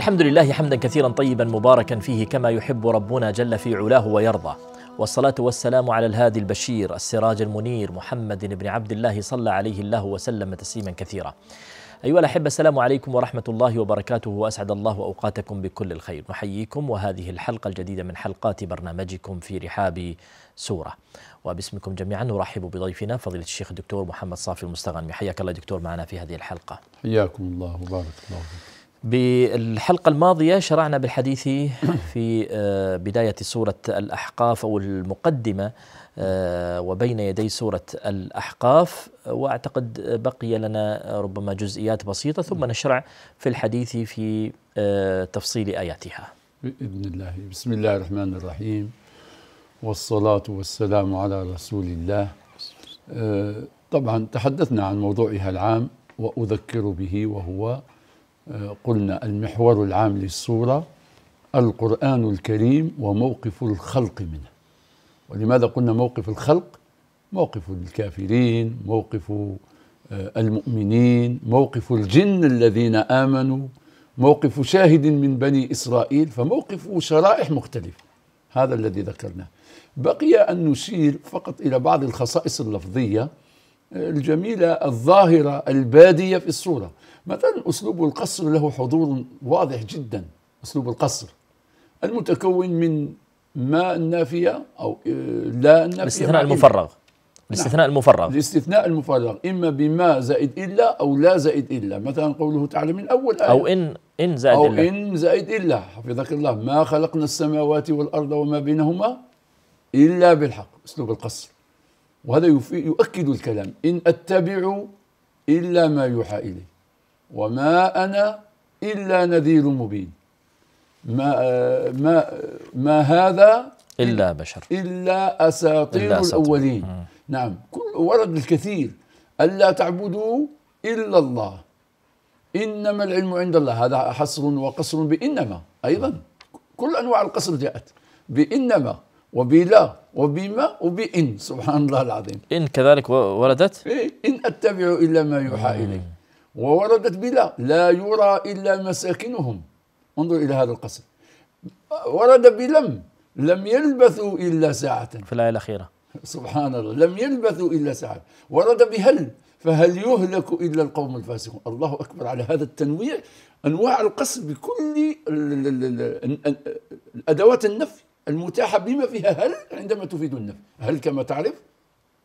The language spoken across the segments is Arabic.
الحمد لله حمدا كثيرا طيبا مباركا فيه كما يحب ربنا جل في علاه ويرضى والصلاة والسلام على الهادي البشير السراج المنير محمد بن عبد الله صلى عليه الله وسلم تسليما كثيرا أيها الأحبة السلام عليكم ورحمة الله وبركاته وأسعد الله أوقاتكم بكل الخير نحييكم وهذه الحلقة الجديدة من حلقات برنامجكم في رحاب سورة وباسمكم جميعا نرحب بضيفنا فضيلة الشيخ الدكتور محمد صافي المستغنمي حياك الله دكتور معنا في هذه الحلقة حياكم الله وبارك الله فيك بالحلقة الماضية شرعنا بالحديث في آه، بداية سورة الأحقاف أو المقدمة آه، وبين يدي سورة الأحقاف وأعتقد بقي لنا ربما جزئيات بسيطة ثم نشرع في الحديث في آه، تفصيل آياتها بإذن الله بسم الله الرحمن الرحيم والصلاة والسلام على رسول الله طبعا تحدثنا عن موضوعها العام وأذكر به وهو قلنا المحور العام للصورة القرآن الكريم وموقف الخلق منه ولماذا قلنا موقف الخلق موقف الكافرين موقف آه، المؤمنين موقف الجن الذين آمنوا موقف شاهد من بني إسرائيل فموقف شرائح مختلفة هذا الذي ذكرناه بقي أن نشير فقط إلى بعض الخصائص اللفظية آه، الجميلة الظاهرة البادية في الصورة مثلا أسلوب القصر له حضور واضح جدا أسلوب القصر المتكون من ما النافية أو آه، لا النافية الاستثناء المفرغ الاستثناء نعم. المفرغ الاستثناء المفرغ إما بما زائد إلا أو لا زائد إلا مثلا قوله تعالى من أول آية أو إن إن زائد أو إلا أو إن زائد إلا حفظك الله ما خلقنا السماوات والأرض وما بينهما إلا بالحق أسلوب القصر وهذا يؤكد الكلام إن أتبع إلا ما يوحى إليه وما أنا إلا نذير مبين ما ما ما هذا إلا بشر إلا أساطير, إلا أساطير. الأولين نعم كل ورد الكثير ألا تعبدوا إلا الله إنما العلم عند الله هذا حصر وقصر بإنما أيضا كل أنواع القصر جاءت بإنما وبلا وبما وبإن سبحان الله العظيم إن كذلك وردت إيه إن أتبع إلا ما يوحى إليه ووردت بلا لا يرى إلا مساكنهم انظر إلى هذا القصر ورد بلم لم يلبثوا إلا ساعة في الآية الأخيرة سبحان الله لم يلبثوا إلا ساعة ورد بهل فهل يهلك إلا القوم الفاسقون الله أكبر على هذا التنويع أنواع القصر بكل الأدوات النفي المتاحة بما فيها هل عندما تفيد النفي هل كما تعرف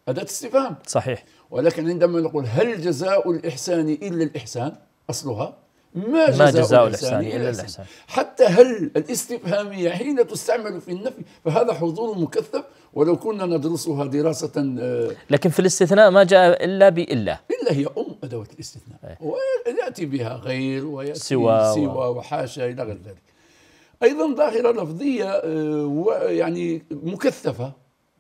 أداة استفهام صحيح ولكن عندما نقول هل جزاء الإحسان إلا الإحسان أصلها ما جزاء, ما جزاء الإحسان, إلا الإحسان حتى هل الاستفهامية حين تستعمل في النفي فهذا حضور مكثف ولو كنا ندرسها دراسة آه، لكن في الاستثناء ما جاء إلا بإلا إلا هي أم أدوات الاستثناء إيه. ويأتي بها غير ويأتي سوى, سوى وحاشا إلى غير ذلك أيضا ظاهرة لفظية آه، يعني مكثفة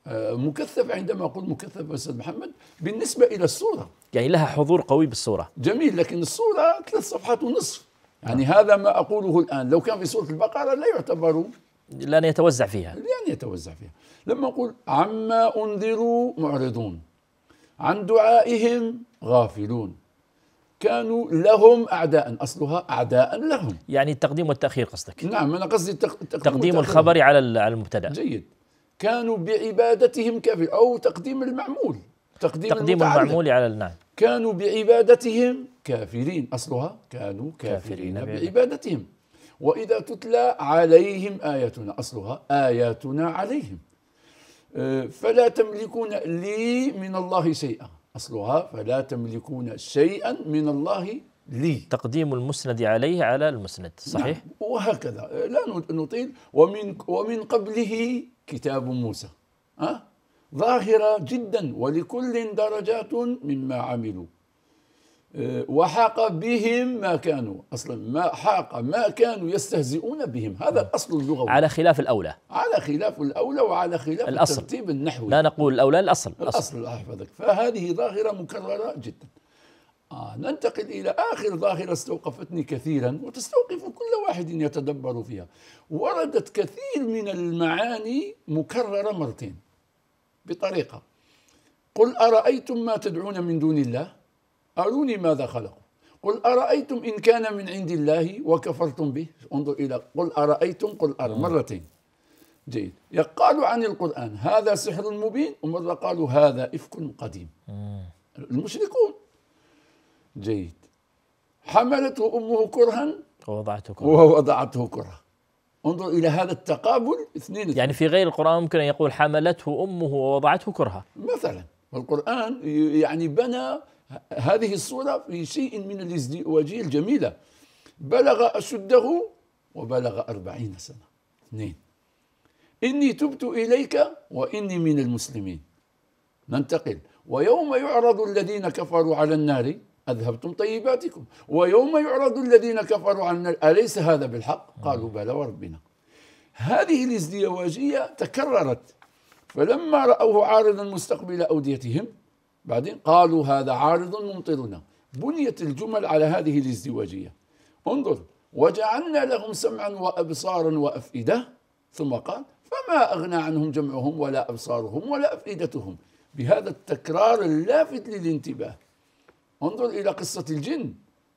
آه، مكثف عندما أقول مكثف أستاذ محمد بالنسبة إلى الصورة يعني لها حضور قوي بالصورة جميل لكن الصورة ثلاث صفحات ونصف يعني هذا ما أقوله الآن لو كان في سورة البقرة لا يعتبر لن يتوزع فيها لن يتوزع فيها لما أقول عما أنذروا معرضون عن دعائهم غافلون كانوا لهم أعداء أصلها أعداء لهم يعني التقديم والتأخير قصدك نعم أنا قصدي التق... التقديم, التقديم الخبر على المبتدأ جيد كانوا بعبادتهم كافرين أو تقديم المعمول تقديم, تقديم المعمول على النعم كانوا بعبادتهم كافرين أصلها كانوا كافرين, كافرين بعبادتهم وإذا تتلى عليهم آياتنا أصلها آياتنا عليهم أه، فلا تملكون لي من الله شيئا أصلها فلا تملكون شيئا من الله لي تقديم المسند عليه على المسند نعم، صحيح؟ نعم وهكذا لا نطيل ومن ومن قبله كتاب موسى ها أه؟ ظاهرة جدا ولكل درجات مما عملوا آه، وحاق بهم ما كانوا اصلا ما حاق ما كانوا يستهزئون بهم هذا نعم. الاصل اللغوي على خلاف الاولى على خلاف الاولى وعلى خلاف الأصل. الترتيب النحوي لا نقول الاولى الاصل الاصل, الأصل أحفظك فهذه ظاهره مكرره جدا آه ننتقل إلى آخر ظاهرة استوقفتني كثيرا وتستوقف كل واحد يتدبر فيها وردت كثير من المعاني مكررة مرتين بطريقة قل أرأيتم ما تدعون من دون الله أروني ماذا خلقوا قل أرأيتم إن كان من عند الله وكفرتم به انظر إلى قل أرأيتم قل أرى آه. مرتين جيد قالوا عن القرآن هذا سحر مبين ومرة قالوا هذا إفك قديم آه. المشركون جيد حملته امه كرها ووضعته كرها ووضعته كرها انظر الى هذا التقابل اثنين يعني في غير القران ممكن ان يقول حملته امه ووضعته كرها مثلا والقران يعني بنى هذه الصوره في شيء من الازدواجيه الجميله بلغ اشده وبلغ أربعين سنه اثنين اني تبت اليك واني من المسلمين ننتقل ويوم يعرض الذين كفروا على النار أذهبتم طيباتكم ويوم يعرض الذين كفروا عنا أليس هذا بالحق قالوا بلى وربنا هذه الازدواجية تكررت فلما رأوه عارضا مستقبل أوديتهم بعدين قالوا هذا عارض ممطرنا بنيت الجمل على هذه الازدواجية انظر وجعلنا لهم سمعا وأبصارا وأفئدة ثم قال فما أغنى عنهم جمعهم ولا أبصارهم ولا أفئدتهم بهذا التكرار اللافت للانتباه انظر إلى قصة الجن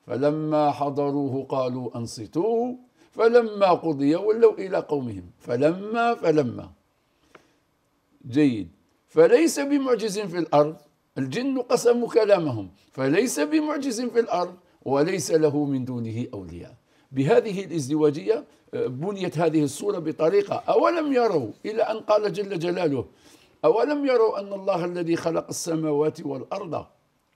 فلما حضروه قالوا أنصتوا فلما قضي ولوا إلى قومهم فلما فلما جيد فليس بمعجز في الأرض الجن قسموا كلامهم فليس بمعجز في الأرض وليس له من دونه أولياء بهذه الازدواجية آه، بنيت هذه الصورة بطريقة أولم يروا إلى أن قال جل جلاله أولم يروا أن الله الذي خلق السماوات والأرض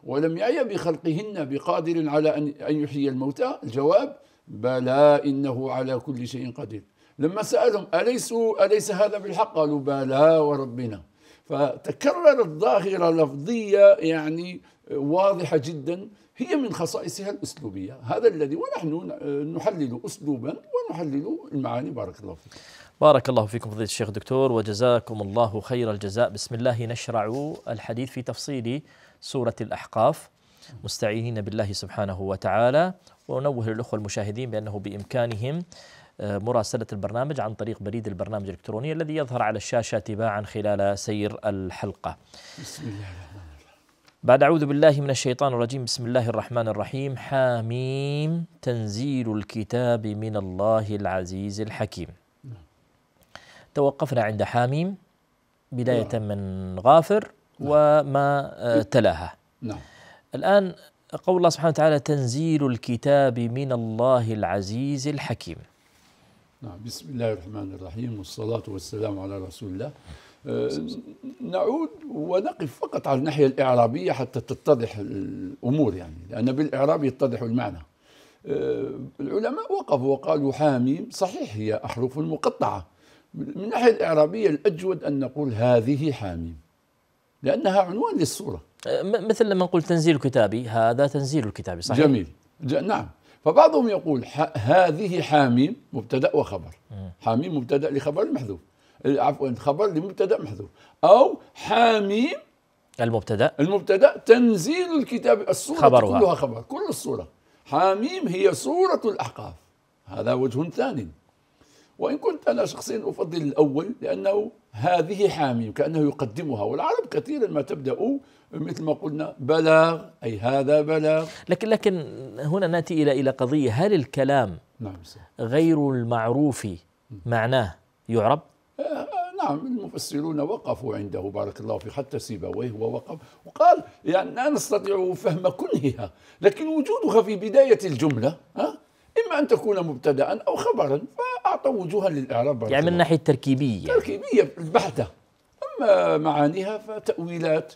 ولم يعي بخلقهن بقادر على أن يحيي الموتى الجواب بلى إنه على كل شيء قدير لما سألهم أليس, أليس هذا بالحق قالوا بلى وربنا فتكررت ظاهرة لفظية يعني واضحة جدا هي من خصائصها الأسلوبية هذا الذي ونحن نحلل أسلوبا ونحلل المعاني بارك الله فيك بارك الله فيكم فضيلة الشيخ دكتور وجزاكم الله خير الجزاء بسم الله نشرع الحديث في تفصيل سورة الأحقاف مستعينين بالله سبحانه وتعالى ونوه للأخوة المشاهدين بأنه بإمكانهم آه، مراسلة البرنامج عن طريق بريد البرنامج الإلكتروني الذي يظهر على الشاشة تباعا خلال سير الحلقة بسم الله بعد أعوذ بالله من الشيطان الرجيم بسم الله الرحمن الرحيم حاميم تنزيل الكتاب من الله العزيز الحكيم نعم. توقفنا عند حاميم بداية نعم. من غافر نعم. وما آه، تلاها نعم الآن قول الله سبحانه وتعالى تنزيل الكتاب من الله العزيز الحكيم نعم بسم الله الرحمن الرحيم والصلاة والسلام على رسول الله آه، نعود ونقف فقط على الناحية الإعرابية حتى تتضح الأمور يعني لأن بالإعراب يتضح المعنى آه، العلماء وقفوا وقالوا حاميم صحيح هي أحرف مقطعة من الناحية الإعرابية الأجود أن نقول هذه حاميم لأنها عنوان للصورة أه، مثل لما نقول تنزيل كتابي هذا تنزيل الكتاب صحيح جميل نعم فبعضهم يقول هذه حاميم مبتدا وخبر حاميم مبتدا لخبر محذوف عفوا خبر لمبتدا محذوف او حاميم المبتدا المبتدا تنزيل الكتاب الصوره خبرها. كلها خبر كل الصوره حاميم هي صوره الاحقاف هذا وجه ثاني وإن كنت أنا شخصيا أفضل الأول لأنه هذه حامي وكأنه يقدمها والعرب كثيرا ما تبدأ مثل ما قلنا بلاغ أي هذا بلاغ لكن لكن هنا نأتي إلى إلى قضية هل الكلام نعم غير المعروف معناه يعرب؟ آه، نعم المفسرون وقفوا عنده بارك الله فيه حتى سيبويه ووقف وقال يعني لا نستطيع فهم كلها لكن وجودها في بداية الجملة ها إما أن تكون مبتدأ أو خبرا ف اعطوا وجوها للاعراب يعني من الناحيه التركيبيه تركيبيه بحته اما معانيها فتاويلات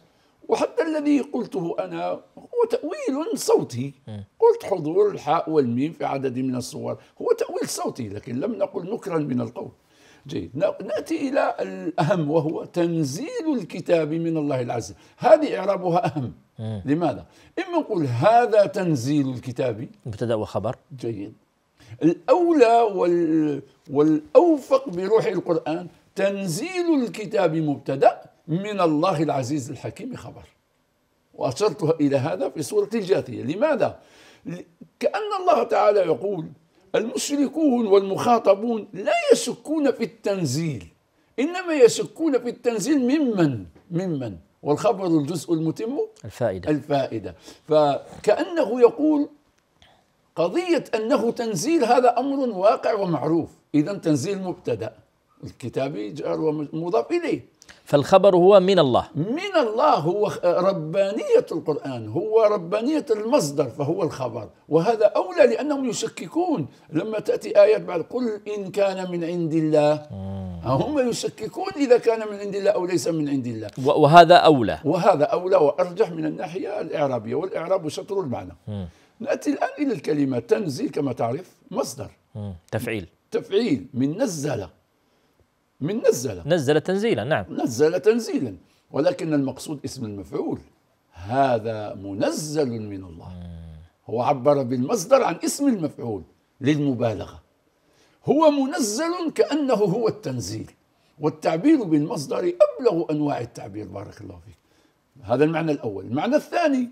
وحتى الذي قلته انا هو تاويل صوتي قلت حضور الحاء والميم في عدد من الصور هو تاويل صوتي لكن لم نقل نكرا من القول جيد ناتي الى الاهم وهو تنزيل الكتاب من الله العز هذه اعرابها اهم لماذا اما نقول هذا تنزيل الكتاب مبتدا وخبر جيد الأولى وال والأوفق بروح القرآن تنزيل الكتاب مبتدأ من الله العزيز الحكيم خبر وأشرت إلى هذا في سورة الجاثية لماذا؟ كأن الله تعالى يقول المشركون والمخاطبون لا يشكون في التنزيل إنما يشكون في التنزيل ممن ممن والخبر الجزء المتم الفائدة الفائدة فكأنه يقول قضية أنه تنزيل هذا أمر واقع ومعروف إذا تنزيل مبتدأ الكتابي جار ومضاف إليه فالخبر هو من الله من الله هو ربانية القرآن هو ربانية المصدر فهو الخبر وهذا أولى لأنهم يشككون لما تأتي آيات بعد قل إن كان من عند الله هم يشككون إذا كان من عند الله أو ليس من عند الله وهذا أولى وهذا أولى وأرجح من الناحية الإعرابية والإعراب شطر المعنى ناتي الان الى الكلمه تنزيل كما تعرف مصدر مم. تفعيل تفعيل من نزل من نزل نزل تنزيلا نعم نزل تنزيلا ولكن المقصود اسم المفعول هذا منزل من الله مم. هو عبر بالمصدر عن اسم المفعول للمبالغه هو منزل كانه هو التنزيل والتعبير بالمصدر ابلغ انواع التعبير بارك الله فيك هذا المعنى الاول المعنى الثاني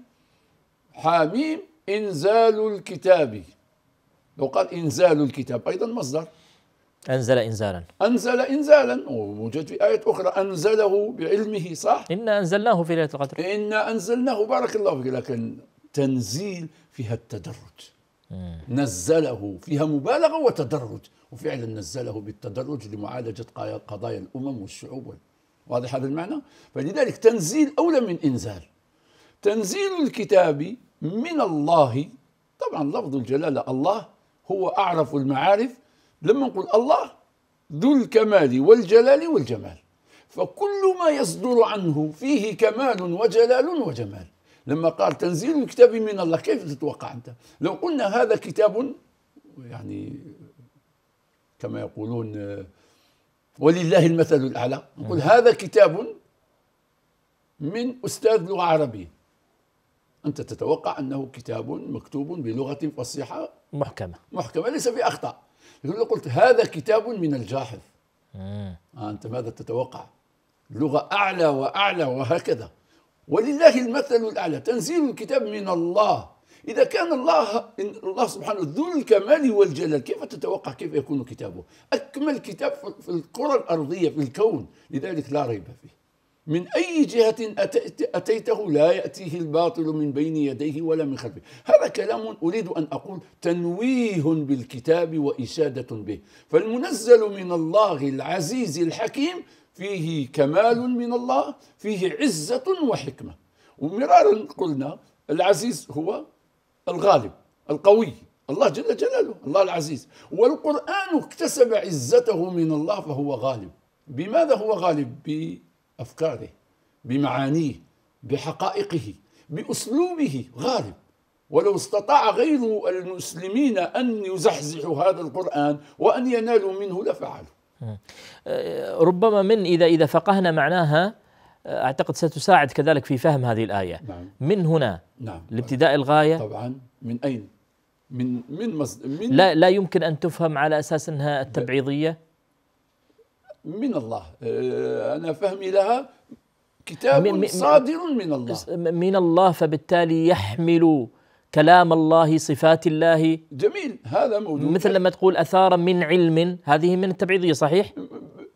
حاميم إنزال الكتاب لو قال إنزال الكتاب أيضا مصدر أنزل إنزالا أنزل إنزالا وموجود في آية أخرى أنزله بعلمه صح؟ إنا أنزلناه في ليلة القدر إنا أنزلناه بارك الله فيك لكن تنزيل فيها التدرج نزله فيها مبالغة وتدرج وفعلا نزله بالتدرج لمعالجة قضايا الأمم والشعوب واضح هذا المعنى؟ فلذلك تنزيل أولى من إنزال تنزيل الكتاب من الله طبعا لفظ الجلاله الله هو اعرف المعارف لما نقول الله ذو الكمال والجلال والجمال فكل ما يصدر عنه فيه كمال وجلال وجمال لما قال تنزيل الكتاب من الله كيف تتوقع انت لو قلنا هذا كتاب يعني كما يقولون ولله المثل الاعلى نقول هذا كتاب من استاذ لغه عربيه أنت تتوقع أنه كتاب مكتوب بلغة فصيحة محكمة محكمة ليس في أخطاء يقول قلت هذا كتاب من الجاحظ آه أنت ماذا تتوقع لغة أعلى وأعلى وهكذا ولله المثل الأعلى تنزيل الكتاب من الله إذا كان الله الله سبحانه ذو الكمال والجلال كيف تتوقع كيف يكون كتابه أكمل كتاب في الكرة الأرضية في الكون لذلك لا ريب فيه من أي جهة أتيته لا يأتيه الباطل من بين يديه ولا من خلفه هذا كلام أريد أن أقول تنويه بالكتاب وإشادة به فالمنزل من الله العزيز الحكيم فيه كمال من الله فيه عزة وحكمة ومرارا قلنا العزيز هو الغالب القوي الله جل جلاله الله العزيز والقرآن اكتسب عزته من الله فهو غالب بماذا هو غالب؟ بأفكاره بمعانيه بحقائقه بأسلوبه غالب ولو استطاع غير المسلمين أن يزحزحوا هذا القرآن وأن ينالوا منه لفعلوا أه، ربما من إذا إذا فقهنا معناها أه، أعتقد ستساعد كذلك في فهم هذه الآية نعم. من هنا نعم. لابتداء الغاية طبعا من أين من من, مصد من لا لا يمكن أن تفهم على أساس أنها التبعيضية من الله آه، أنا فهمي لها كتاب صادر من الله من الله فبالتالي يحمل كلام الله صفات الله جميل هذا موجود مثل لما تقول أثارا من علم هذه من التبعيضية صحيح؟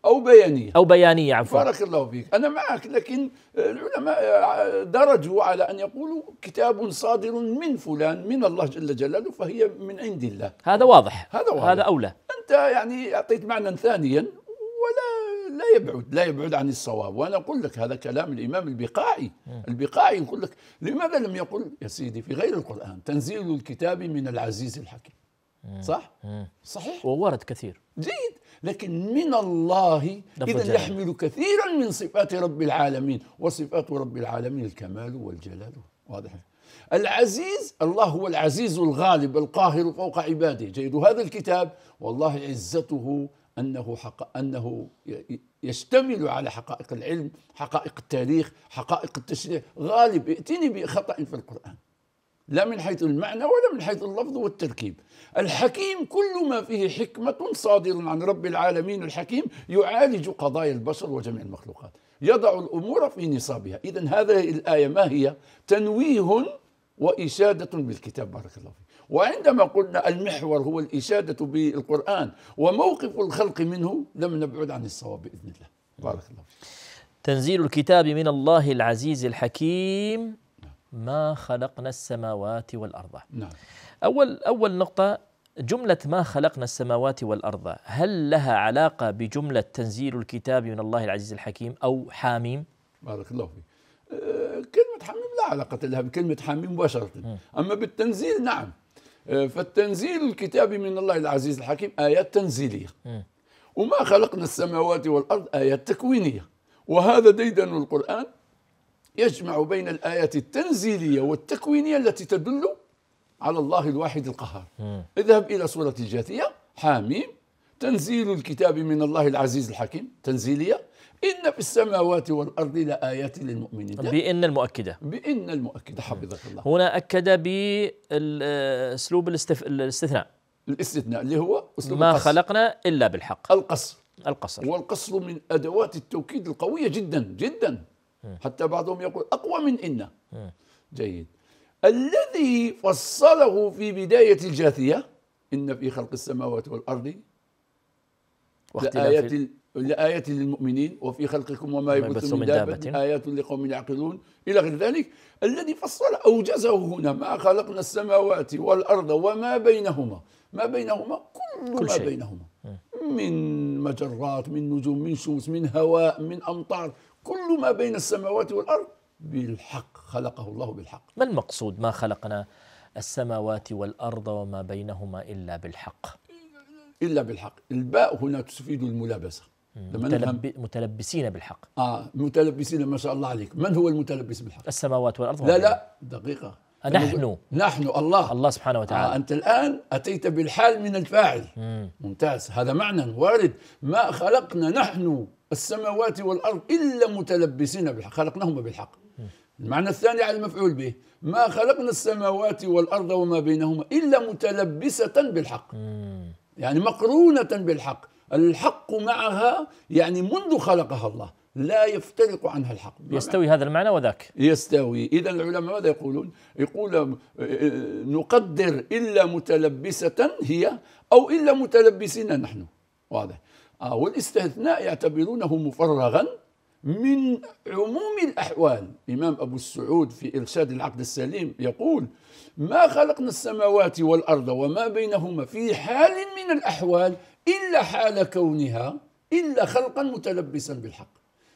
أو بيانية أو بيانية عفوا بارك الله فيك أنا معك لكن العلماء آه، درجوا على أن يقولوا كتاب صادر من فلان من الله جل جلاله فهي من عند الله هذا واضح هذا واضح هذا أولى أنت يعني أعطيت معنى ثانيا لا يبعد لا يبعد عن الصواب وانا اقول لك هذا كلام الامام البقاعي البقاعي يقول لك لماذا لم يقل يا سيدي في غير القران تنزيل الكتاب من العزيز الحكيم صح صحيح وورد كثير جيد لكن من الله اذا يحمل كثيرا من صفات رب العالمين وصفات رب العالمين الكمال والجلال واضح العزيز الله هو العزيز الغالب القاهر فوق عباده جيد هذا الكتاب والله عزته انه حق انه يشتمل على حقائق العلم حقائق التاريخ حقائق التشريع غالب ائتني بخطأ في القرآن لا من حيث المعنى ولا من حيث اللفظ والتركيب الحكيم كل ما فيه حكمة صادر عن رب العالمين الحكيم يعالج قضايا البشر وجميع المخلوقات يضع الأمور في نصابها إذا هذه الآية ما هي تنويه وإشادة بالكتاب بارك الله فيك وعندما قلنا المحور هو الإشادة بالقرآن وموقف الخلق منه لم نبعد عن الصواب بإذن الله بارك الله تنزيل الكتاب من الله العزيز الحكيم ما خلقنا السماوات والأرض نعم. أول أول نقطة جملة ما خلقنا السماوات والأرض هل لها علاقة بجملة تنزيل الكتاب من الله العزيز الحكيم أو حاميم بارك الله فيك أه، كلمة حميم لا علاقة لها بكلمة حميم مباشرة أما بالتنزيل نعم فالتنزيل الكتابي من الله العزيز الحكيم آيات تنزيلية وما خلقنا السماوات والأرض آيات تكوينية وهذا ديدن القرآن يجمع بين الآيات التنزيلية والتكوينية التي تدل على الله الواحد القهار اذهب إلى سورة الجاثية حاميم تنزيل الكتاب من الله العزيز الحكيم تنزيلية إن في السماوات والأرض لآيات للمؤمنين بإن المؤكدة بإن المؤكدة حفظك الله هنا أكد بأسلوب الاستف... الاستثناء الاستثناء اللي هو أسلوب ما القصر. خلقنا إلا بالحق القصر القصر والقصر من أدوات التوكيد القوية جدا جدا م. حتى بعضهم يقول أقوى من إن جيد الذي فصله في بداية الجاثية إن في خلق السماوات والأرض لآيات لآية للمؤمنين وفي خلقكم وما يبث من دابة آيات لقوم يعقلون إلى غير ذلك الذي فصل أوجزه هنا ما خلقنا السماوات والأرض وما بينهما ما بينهما كل, كل ما شيء. بينهما من مجرات من نجوم من شمس من هواء من أمطار كل ما بين السماوات والأرض بالحق خلقه الله بالحق ما المقصود ما خلقنا السماوات والأرض وما بينهما إلا بالحق إلا بالحق الباء هنا تفيد الملابسة لما متلب... متلبسين بالحق اه متلبسين ما شاء الله عليك من هو المتلبس بالحق السماوات والارض لا لا دقيقه آه، نحن نحن الله الله سبحانه وتعالى آه انت الان اتيت بالحال من الفاعل مم. ممتاز هذا معنى وارد ما خلقنا نحن السماوات والارض الا متلبسين بالحق خلقناهما بالحق مم. المعنى الثاني على المفعول به ما خلقنا السماوات والارض وما بينهما الا متلبسه بالحق مم. يعني مقرونه بالحق الحق معها يعني منذ خلقها الله لا يفترق عنها الحق يستوي هذا المعنى وذاك يستوي إذا العلماء ماذا يقولون يقول آه، آه، نقدر إلا متلبسة هي أو إلا متلبسين نحن واضح آه والاستثناء يعتبرونه مفرغا من عموم الأحوال إمام أبو السعود في إرشاد العقد السليم يقول ما خلقنا السماوات والأرض وما بينهما في حال من الأحوال إلا حال كونها إلا خلقا متلبسا بالحق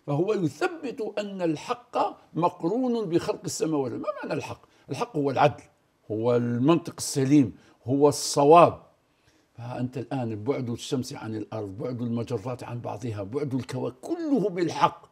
فهو يثبت أن الحق مقرون بخلق السماوات ما معنى الحق؟ الحق هو العدل هو المنطق السليم هو الصواب فأنت الآن بعد الشمس عن الأرض بعد المجرات عن بعضها بعد الكواكب كله بالحق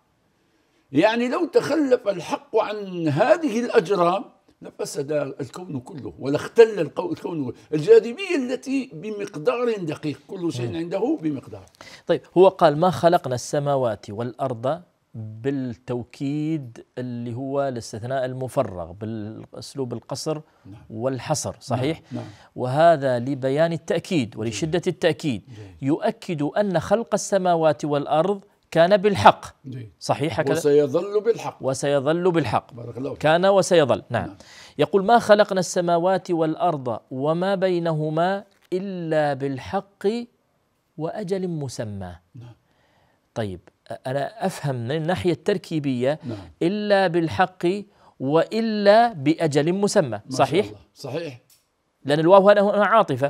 يعني لو تخلف الحق عن هذه الأجرام لفسد الكون كله ولا اختل الكون الجاذبية التي بمقدار دقيق كل شيء عنده بمقدار طيب هو قال ما خلقنا السماوات والأرض بالتوكيد اللي هو الاستثناء المفرغ بالاسلوب القصر نعم. والحصر نعم، صحيح نعم. نعم. وهذا لبيان التاكيد ولشده التاكيد يؤكد ان خلق السماوات والارض كان بالحق صحيح هكذا وسيظل بالحق وسيظل بالحق بارك الله كان وسيظل نعم. نعم يقول ما خلقنا السماوات والأرض وما بينهما إلا بالحق وأجل مسمى نعم. طيب أنا أفهم من الناحية التركيبية نعم. إلا بالحق وإلا بأجل مسمى صحيح؟ الله. صحيح لأن الواو هنا هنا عاطفة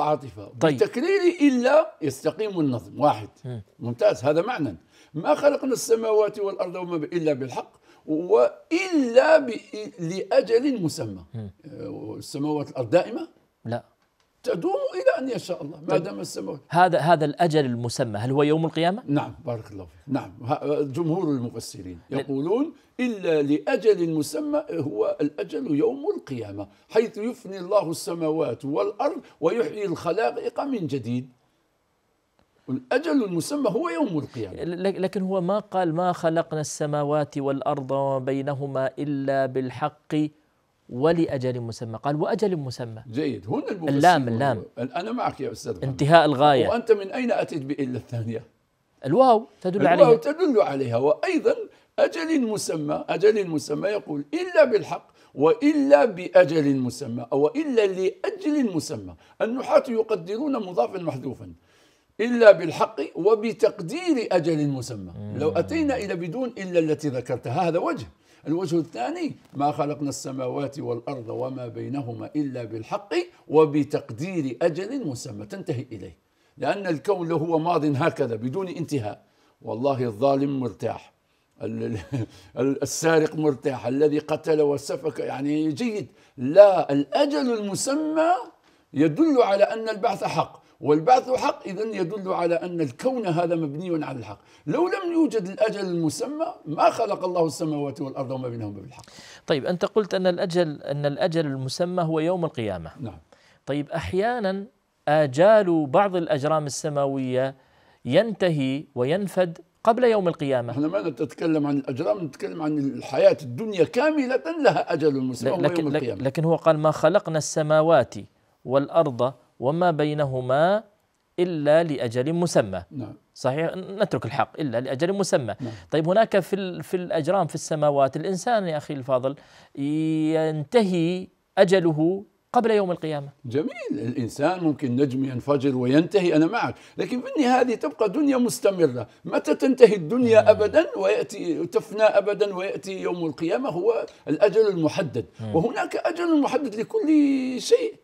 عاطفة طيب. بالتكرير إلا يستقيم النظم واحد ممتاز هذا معنى ما خلقنا السماوات والأرض وما إلا بالحق وإلا ب... لأجل مسمى آه، السماوات الأرض دائمة لا تدوم الى ان يشاء الله ما طيب. دام السماوات هذا هذا الاجل المسمى هل هو يوم القيامه؟ نعم بارك الله فيك، نعم جمهور المفسرين يقولون إلا لأجل مسمى هو الأجل يوم القيامة حيث يفني الله السماوات والأرض ويحيي الخلائق من جديد الأجل المسمى هو يوم القيامة لكن هو ما قال ما خلقنا السماوات والأرض وما بينهما إلا بالحق ولأجل مسمى قال وأجل مسمى جيد هنا اللام اللام أنا معك يا أستاذ انتهاء الغاية وأنت من أين أتيت بإلا الثانية الواو تدل الواو عليها الواو تدل عليها وأيضا أجل مسمى أجل مسمى يقول إلا بالحق وإلا بأجل مسمى أو إلا لأجل مسمى النحاة يقدرون مضافا محذوفا إلا بالحق وبتقدير أجل مسمى لو أتينا إلى بدون إلا التي ذكرتها هذا وجه الوجه الثاني ما خلقنا السماوات والأرض وما بينهما إلا بالحق وبتقدير أجل مسمى تنتهي إليه لأن الكون له هو ماض هكذا بدون انتهاء والله الظالم مرتاح السارق مرتاح الذي قتل وسفك يعني جيد لا الأجل المسمى يدل على أن البعث حق والبعث حق إذا يدل على أن الكون هذا مبني على الحق لو لم يوجد الأجل المسمى ما خلق الله السماوات والأرض وما بينهما بالحق طيب أنت قلت أن الأجل, أن الأجل المسمى هو يوم القيامة نعم طيب أحيانا آجال بعض الأجرام السماوية ينتهي وينفد قبل يوم القيامة احنا ما نتكلم عن الأجرام نتكلم عن الحياة الدنيا كاملة لها أجل مسمى لكن, يوم القيامة لكن هو قال ما خلقنا السماوات والأرض وما بينهما إلا لأجل مسمى نعم. صحيح نترك الحق إلا لأجل مسمى نعم. طيب هناك في, في الأجرام في السماوات الإنسان يا أخي الفاضل ينتهي أجله قبل يوم القيامة جميل الإنسان ممكن نجم ينفجر وينتهي أنا معك لكن بالنهاية هذه تبقى دنيا مستمرة متى تنتهي الدنيا مم. آه. أبدا ويأتي تفنى أبدا ويأتي يوم القيامة هو الأجل المحدد مم. وهناك أجل محدد لكل شيء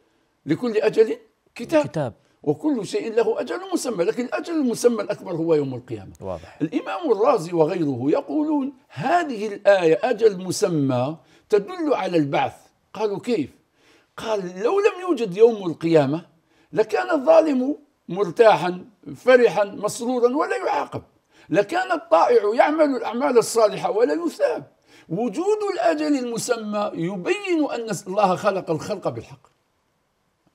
لكل أجل كتاب, كتاب. وكل شيء له أجل مسمى لكن الأجل المسمى الأكبر هو يوم القيامة واضح. الإمام الرازي وغيره يقولون هذه الآية أجل مسمى تدل على البعث قالوا كيف قال لو لم يوجد يوم القيامة لكان الظالم مرتاحا فرحا مسرورا ولا يعاقب لكان الطائع يعمل الأعمال الصالحة ولا يثاب وجود الأجل المسمى يبين أن الله خلق الخلق بالحق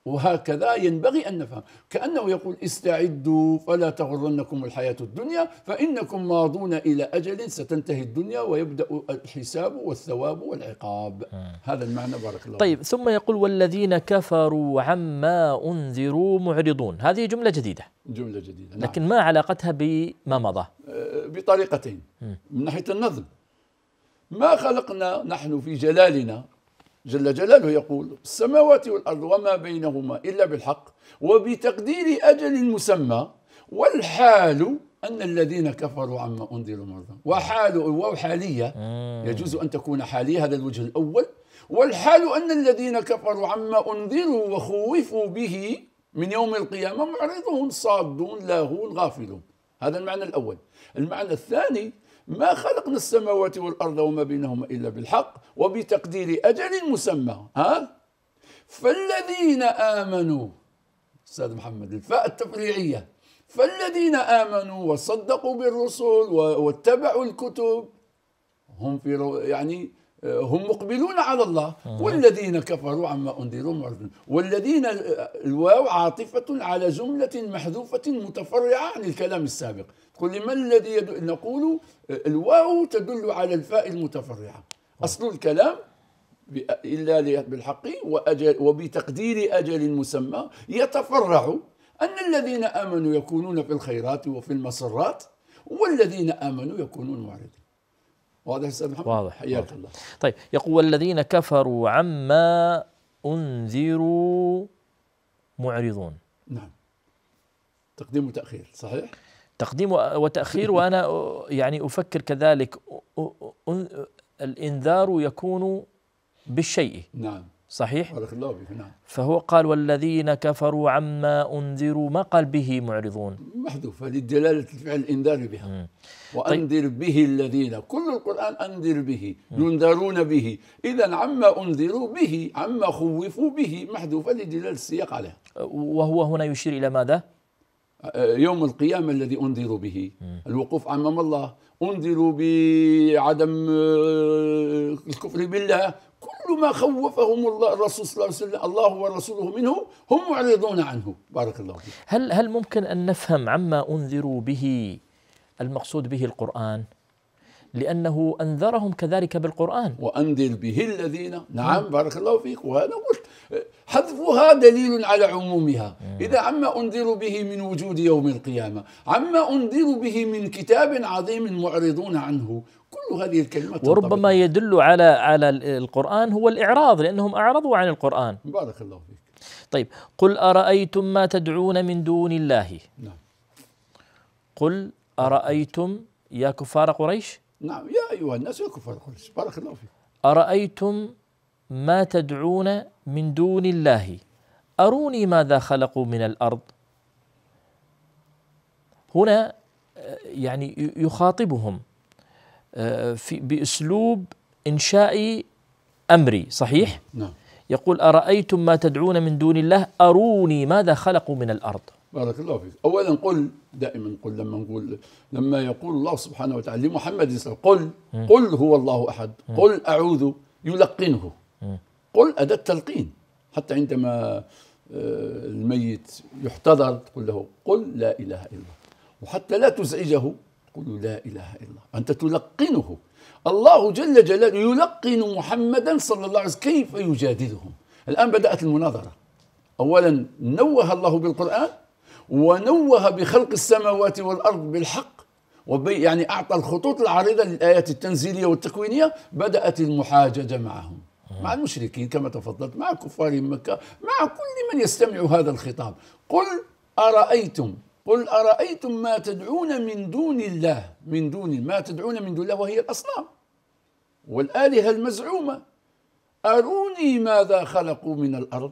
وهكذا ينبغي أن نفهم كأنه يقول استعدوا فلا تغرنكم الحياة الدنيا فإنكم ماضون إلى أجل ستنتهي الدنيا ويبدأ الحساب والثواب والعقاب آه. هذا المعنى بارك الله طيب ثم يقول والذين كفروا عما أنذروا معرضون هذه جملة جديدة جملة جديدة نعم. لكن ما علاقتها بما مضى آه، بطريقتين من ناحية النظم ما خلقنا نحن في جلالنا جل جلاله يقول السماوات والأرض وما بينهما إلا بالحق وبتقدير أجل مسمى والحال أن الذين كفروا عما أنذروا مرضا وحال وحالية يجوز أن تكون حالية هذا الوجه الأول والحال أن الذين كفروا عما أنذروا وخوفوا به من يوم القيامة معرضون صادون لاهون غافلون هذا المعنى الأول المعنى الثاني ما خلقنا السماوات والأرض وما بينهما إلا بالحق وبتقدير أجل مسمى ها فالذين آمنوا أستاذ محمد الفاء التفريعية فالذين آمنوا وصدقوا بالرسل واتبعوا الكتب هم في يعني هم مقبلون على الله آه. والذين كفروا عما انذروا معرضون والذين آه، الواو عاطفه على جمله محذوفه متفرعه عن الكلام السابق تقول ما الذي يدل نقول آه، الواو تدل على الفاء المتفرعه اصل الكلام الا بالحق وأجل وبتقدير اجل مسمى يتفرع ان الذين امنوا يكونون في الخيرات وفي المسرات والذين امنوا يكونون معرضين واضح استاذ محمد واضح حياك الله طيب يقول والذين كفروا عما انذروا معرضون نعم تقديم وتاخير صحيح تقديم وتاخير وانا يعني افكر كذلك الانذار يكون بالشيء نعم صحيح نعم فهو قال والذين كفروا عما أنذروا ما قال به معرضون محذوفة لدلالة الفعل الإنذار بها مم. طيب. وأنذر طيب. به الذين كل القرآن أنذر به ينذرون به إذا عما أنذروا به عما خوفوا به محذوفة لدلالة السياق عليها وهو هنا يشير إلى ماذا؟ آه، يوم القيامة الذي أنذروا به مم. الوقوف أمام الله أنذروا بعدم آه، الكفر بالله كل ما خوفهم الله الرسول صلى الله عليه وسلم الله ورسوله منه هم معرضون عنه بارك الله فيك هل هل ممكن ان نفهم عما انذروا به المقصود به القران لأنه أنذرهم كذلك بالقرآن وأنذر به الذين نعم بارك الله فيك وأنا قلت حذفها دليل على عمومها إذا عما أنذر به من وجود يوم القيامة عما أنذر به من كتاب عظيم معرضون عنه كل هذه الكلمات وربما طبعاً. يدل على على القرآن هو الإعراض لأنهم أعرضوا عن القرآن بارك الله فيك طيب قل أرأيتم ما تدعون من دون الله نعم قل أرأيتم يا كفار قريش نعم يا أيها الناس يا كفار قريش بارك الله فيك أرأيتم ما تدعون من دون الله أروني ماذا خلقوا من الأرض هنا آه، يعني يخاطبهم آه، في بأسلوب إنشائي أمري صحيح؟ نعم. نعم يقول أرأيتم ما تدعون من دون الله أروني ماذا خلقوا من الأرض بارك الله فيك أولا قل دائما قل لما نقول لما يقول الله سبحانه وتعالى لمحمد صلى الله عليه وسلم قل قل هو الله أحد قل أعوذ يلقنه قل أداة تلقين حتى عندما آه، الميت يحتضر تقول له قل لا إله إلا الله وحتى لا تزعجه تقول لا إله إلا الله أنت تلقنه الله جل جلاله يلقن محمدا صلى الله عليه وسلم كيف يجادلهم الآن بدأت المناظرة أولا نوه الله بالقرآن ونوه بخلق السماوات والأرض بالحق وبي يعني أعطى الخطوط العريضة للآيات التنزيلية والتكوينية بدأت المحاججة معهم مع المشركين كما تفضلت مع كفار مكة مع كل من يستمع هذا الخطاب قل أرأيتم قل أرأيتم ما تدعون من دون الله من دون ما تدعون من دون الله وهي الأصنام والآلهة المزعومة أروني ماذا خلقوا من الأرض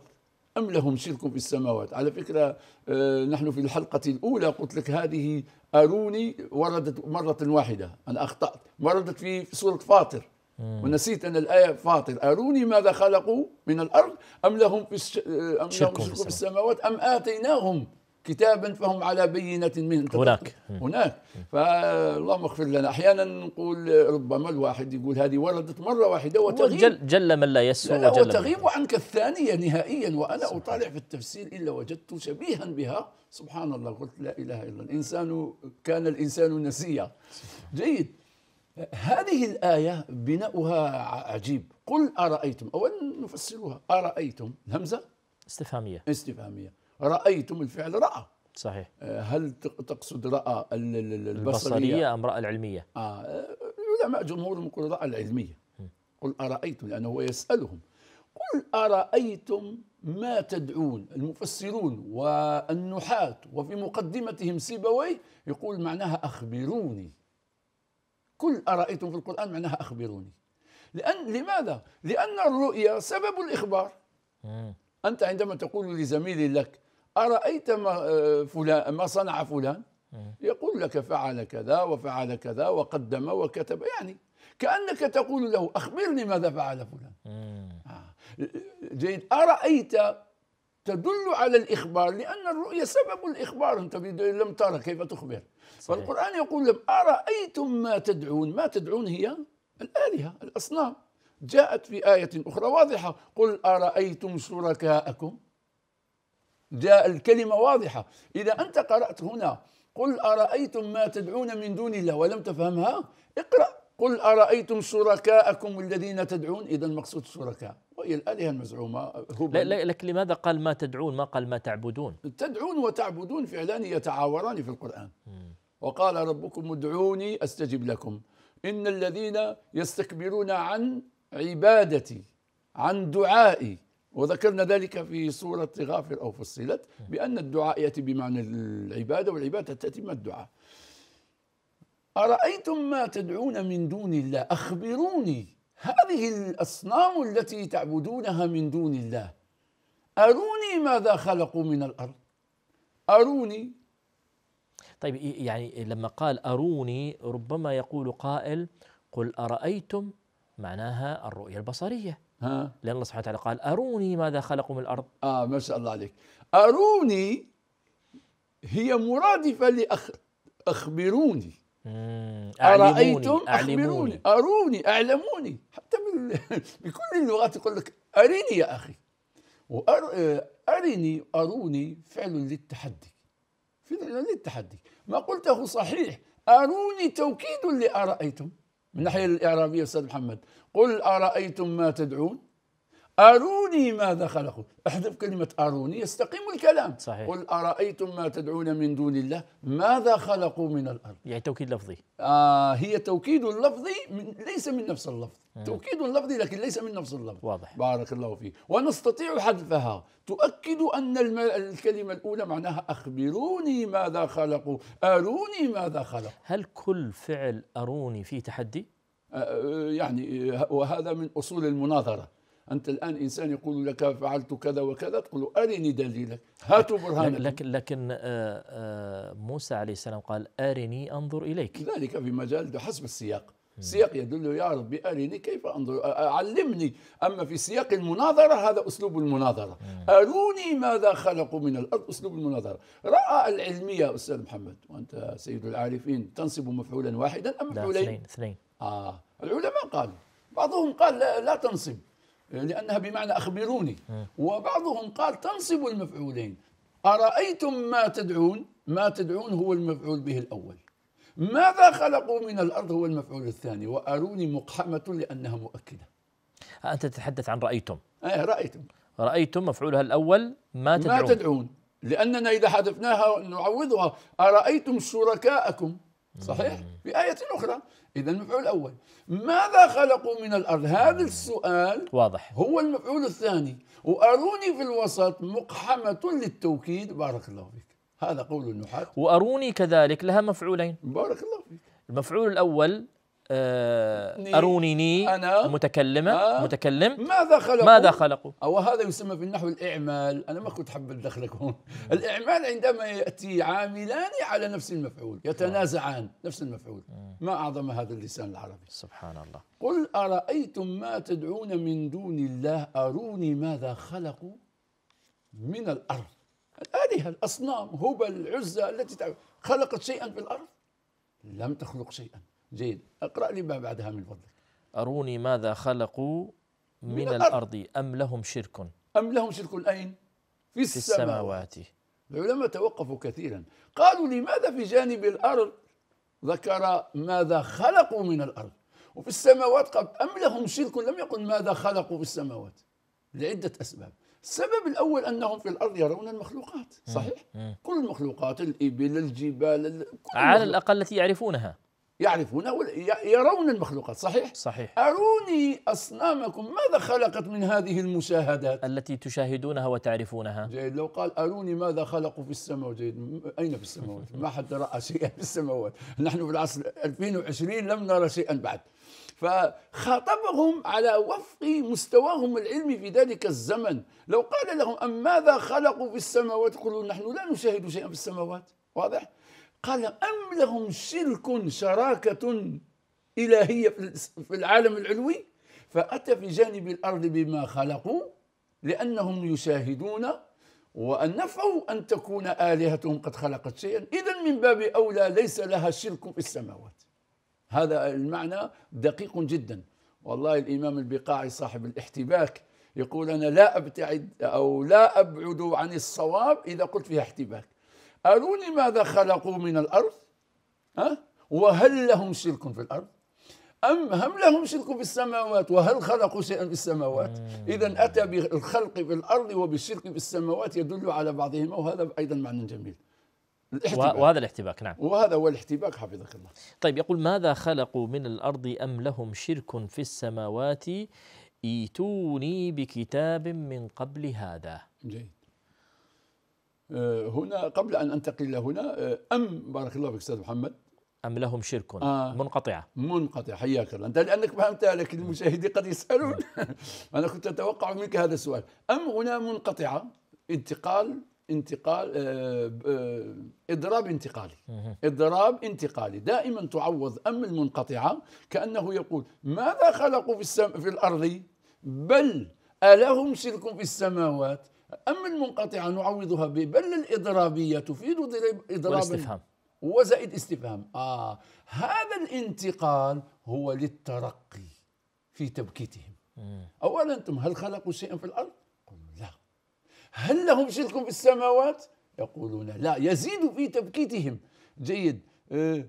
أم لهم شرك في السماوات على فكرة آه، نحن في الحلقة الأولى قلت لك هذه أروني وردت مرة واحدة أنا أخطأت وردت في سورة فاطر ونسيت ان الايه فاطر اروني ماذا خلقوا من الارض ام لهم في الش... آه، ام لهم في السماوات ام اتيناهم كتابا فهم على بينة منه هناك هناك فاللهم اغفر لنا احيانا نقول ربما الواحد يقول هذه وردت مره واحده وتغيب جل, جل من لا يسوى وجل وتغيب عنك الثانيه نهائيا وانا اطالع في التفسير الا وجدت شبيها بها سبحان الله قلت لا اله الا الانسان كان الانسان نسيا جيد هذه الآية بناؤها عجيب قل أرأيتم أولا نفسرها أرأيتم همزة استفهامية استفهامية رأيتم الفعل رأى صحيح آه، هل تقصد رأى البصرية, البصرية أم رأى العلمية آه العلماء جمهورهم يقول رأى العلمية قل أرأيتم لأنه هو يسألهم قل أرأيتم ما تدعون المفسرون والنحات وفي مقدمتهم سيبويه يقول معناها أخبروني كل أرأيتم في القرآن معناها أخبروني لأن لماذا؟ لأن الرؤيا سبب الإخبار أنت عندما تقول لزميل لك أرأيت ما آه، فلان ما صنع فلان يقول لك فعل كذا وفعل كذا وقدم وكتب يعني كأنك تقول له أخبرني ماذا فعل فلان آه. جيد أرأيت تدل على الإخبار لأن الرؤية سبب الإخبار أنت لم ترى كيف تخبر صحيح. فالقرآن يقول لم أرأيتم ما تدعون ما تدعون هي الآلهة الأصنام جاءت في آية أخرى واضحة قل أرأيتم شركاءكم جاء الكلمة واضحة إذا أنت قرأت هنا قل أرأيتم ما تدعون من دون الله ولم تفهمها اقرأ قل أرأيتم شركاءكم الذين تدعون إذا المقصود الشركاء وهي الآلهة المزعومة هو لا لك لماذا قال ما تدعون ما قال ما تعبدون تدعون وتعبدون فعلان يتعاوران في القرآن وقال ربكم ادعوني أستجب لكم إن الذين يستكبرون عن عبادتي عن دعائي وذكرنا ذلك في سورة غافر أو فصلت بأن الدعاء يأتي بمعنى العبادة والعبادة تأتي من الدعاء أرأيتم ما تدعون من دون الله أخبروني هذه الأصنام التي تعبدونها من دون الله أروني ماذا خلقوا من الأرض أروني طيب يعني لما قال أروني ربما يقول قائل قل أرأيتم معناها الرؤية البصرية ها؟ لأن الله سبحانه وتعالى قال أروني ماذا خلقوا من الأرض آه ما شاء الله عليك أروني هي مرادفة لأخبروني أرأيتم أخبروني أروني أعلموني حتى بكل اللغات يقول لك أريني يا أخي أرني أروني فعل للتحدي فعل للتحدي ما قلته صحيح أروني توكيد لأرأيتم من الناحية الإعرابية أستاذ محمد قل أرأيتم ما تدعون أروني ماذا خلقوا احذف كلمة أروني يستقيم الكلام صحيح قل أرأيتم ما تدعون من دون الله ماذا خلقوا من الأرض يعني توكيد لفظي آه هي توكيد لفظي من ليس من نفس اللفظ مم. آه. توكيد لفظي لكن ليس من نفس اللفظ واضح بارك الله فيك ونستطيع حذفها تؤكد أن الكلمة الأولى معناها أخبروني ماذا خلقوا أروني ماذا خلقوا هل كل فعل أروني فيه تحدي؟ آه، آه، يعني وهذا من اصول المناظره انت الان انسان يقول لك فعلت كذا وكذا تقول له ارني دليلك هاتوا برهانك لكن لكن آه، آه، موسى عليه السلام قال ارني انظر اليك ذلك في مجال حسب السياق سياق يدل يا رب أرني كيف أنظر علمني أما في سياق المناظرة هذا أسلوب المناظرة أروني ماذا خلقوا من الأرض أسلوب المناظرة رأى العلمية أستاذ محمد وأنت سيد العارفين تنصب مفعولا واحدا أم مفعولين اثنين اثنين آه العلماء قالوا بعضهم قال لا, لا تنصب لأنها بمعنى أخبروني وبعضهم قال تنصب المفعولين أرأيتم ما تدعون ما تدعون هو المفعول به الأول ماذا خلقوا من الأرض هو المفعول الثاني وأروني مقحمة لأنها مؤكدة أنت تتحدث عن رأيتم أيه رأيتم رأيتم مفعولها الأول ما تدعون ما تدعون لأننا إذا حذفناها نعوضها أرأيتم شركاءكم صحيح في آية أخرى إذا المفعول الأول ماذا خلقوا من الأرض هذا السؤال واضح هو المفعول الثاني وأروني في الوسط مقحمة للتوكيد بارك الله فيك هذا قول النحاة وأروني كذلك لها مفعولين بارك الله فيك المفعول الأول آه، ني أنا متكلمة آه متكلم ماذا خلقوا؟ ماذا خلقوا؟ أو هذا يسمى في النحو الإعمال أنا ما كنت حب أدخلك هون الإعمال عندما يأتي عاملان على نفس المفعول يتنازعان نفس المفعول ما أعظم هذا اللسان العربي سبحان الله قل أرأيتم ما تدعون من دون الله أروني ماذا خلقوا من الأرض الآلهة الأصنام هبل العزة التي خلقت شيئا في الأرض لم تخلق شيئا جيد اقرأ لي ما بعدها من فضلك أروني ماذا خلقوا من, من الأرض. الأرض أم لهم شرك أم لهم شرك أين في السماوات, في السماوات. العلماء توقفوا كثيرا قالوا لماذا في جانب الأرض ذكر ماذا خلقوا من الأرض وفي السماوات قال أم لهم شرك لم يقل ماذا خلقوا في السماوات لعدة أسباب السبب الأول أنهم في الأرض يرون المخلوقات صحيح؟ مم. كل المخلوقات الإبل الجبال كل على المخلوقات. الأقل التي يعرفونها يعرفون يرون المخلوقات صحيح؟ صحيح أروني أصنامكم ماذا خلقت من هذه المشاهدات التي تشاهدونها وتعرفونها جيد لو قال أروني ماذا خلقوا في السماوات جيد أين في السماوات؟ ما حد رأى شيئا في السماوات نحن في العصر 2020 لم نرى شيئا بعد فخاطبهم على وفق مستواهم العلمي في ذلك الزمن لو قال لهم أم ماذا خلقوا في السماوات قالوا نحن لا نشاهد شيئا في السماوات واضح؟ قال أم لهم شرك شراكة إلهية في العالم العلوي فأتى في جانب الأرض بما خلقوا لأنهم يشاهدون وأن نفعوا أن تكون آلهتهم قد خلقت شيئا إذا من باب أولى ليس لها شرك في السماوات هذا المعنى دقيق جدا والله الإمام البقاعي صاحب الاحتباك يقول أنا لا أبتعد أو لا أبعد عن الصواب إذا قلت فيها احتباك أروني ماذا خلقوا من الأرض أه؟ وهل لهم شرك في الأرض أم هم لهم شرك في السماوات وهل خلقوا شيئا في السماوات إذا أتى بالخلق في الأرض وبالشرك في السماوات يدل على بعضهما وهذا أيضا معنى جميل الاحتباك. وهذا الاحتباك نعم وهذا هو الاحتباك حفظك الله طيب يقول ماذا خلقوا من الأرض أم لهم شرك في السماوات ايتوني بكتاب من قبل هذا جيد آه، هنا قبل أن أنتقل إلى هنا آه، أم بارك الله فيك أستاذ محمد أم لهم شرك آه منقطعة منقطعة حياك الله أنت لأنك فهمت لكن المشاهدين قد يسألون أنا كنت أتوقع منك هذا السؤال أم هنا منقطعة انتقال انتقال آه آه اضراب انتقالي اضراب انتقالي دائما تعوض ام المنقطعه كانه يقول ماذا خلقوا في السم في الارض بل الهم شرك في السماوات أما المنقطعة نعوضها ببل بل الإضرابية تفيد إضراب والاستفهام وزائد استفهام آه هذا الانتقال هو للترقي في تبكيتهم أولا أنتم هل خلقوا شيئا في الأرض؟ يقولون لا هل لهم شرك في السماوات؟ يقولون لا يزيد في تبكيتهم جيد أه